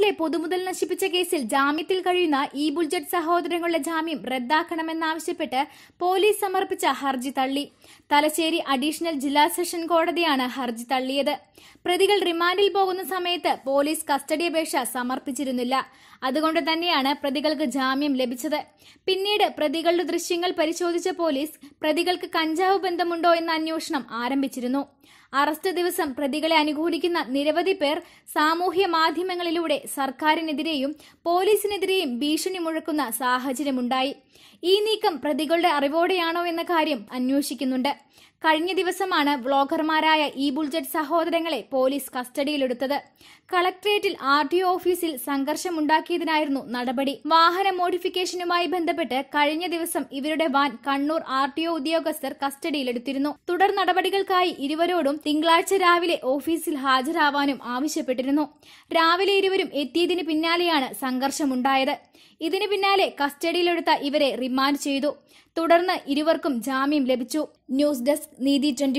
കേരളത്തിലെ പൊതുമുതൽ നശിപ്പിച്ച കേസിൽ ജാമ്യത്തിൽ കഴിയുന്ന ഇ ബുൾജറ്റ് സഹോദരങ്ങളുടെ ജാമ്യം റദ്ദാക്കണമെന്നാവശ്യപ്പെട്ട് പോലീസ് സമർപ്പിച്ച ഹർജി തള്ളി തലശ്ശേരി അഡീഷണൽ ജില്ലാ സെഷൻ കോടതിയാണ് ഹർജി തള്ളിയത് പ്രതികൾ റിമാൻഡിൽ പോകുന്ന സമയത്ത് പോലീസ് കസ്റ്റഡി അപേക്ഷ സമർപ്പിച്ചിരുന്നില്ല അതുകൊണ്ട് തന്നെയാണ് പ്രതികൾക്ക് ജാമ്യം ലഭിച്ചത് പിന്നീട് പ്രതികളുടെ ദൃശ്യങ്ങൾ പരിശോധിച്ച പോലീസ് പ്രതികൾക്ക് കഞ്ചാവ് ബന്ധമുണ്ടോ എന്ന അന്വേഷണം ആരംഭിച്ചിരുന്നു അറസ്റ്റ് ദിവസം പ്രതികളെ അനുകൂലിക്കുന്ന നിരവധി പേർ സാമൂഹ്യ മാധ്യമങ്ങളിലൂടെ സർക്കാരിനെതിരെയും പോലീസിനെതിരെയും ഭീഷണി മുഴക്കുന്ന സാഹചര്യമുണ്ടായി ഈ നീക്കം പ്രതികളുടെ അറിവോടെയാണോ എന്ന കാര്യം അന്വേഷിക്കുന്നുണ്ട് കഴിഞ്ഞ ദിവസമാണ് വ്ളോഗർമാരായ ഈ ബുൾജറ്റ് സഹോദരങ്ങളെ പോലീസ് കസ്റ്റഡിയിലെടുത്തത് കളക്ട്രേറ്റിൽ ആർ ടി ഒ ഓഫീസിൽ സംഘർഷമുണ്ടാക്കിയതിനായിരുന്നു നടപടി വാഹന മോഡിഫിക്കേഷനുമായി ബന്ധപ്പെട്ട് കഴിഞ്ഞ ദിവസം ഇവരുടെ van Kannur R T O ഉദ്യോഗസ്ഥർ കസ്റ്റഡിയിലെടുത്തിരുന്നു തുടർ നടപടികൾക്കായി ഇരുവരോടും തിങ്കളാഴ്ച രാവിലെ ഓഫീസിൽ ഹാജരാവാനും ആവശ്യപ്പെട്ടിരുന്നു രാവിലെ ഇരുവരും എത്തിയതിന് പിന്നാലെയാണ് സംഘർഷമുണ്ടായത് ഇതിന് പിന്നാലെ കസ്റ്റഡിയിലെടുത്ത ഇവരെ റിമാൻഡ് ചെയ്തു തുടർന്ന് ഇരുവർക്കും ജാമ്യം ലഭിച്ചു ന്യൂസ് ഡെസ്ക് നീതി ട്വന്റി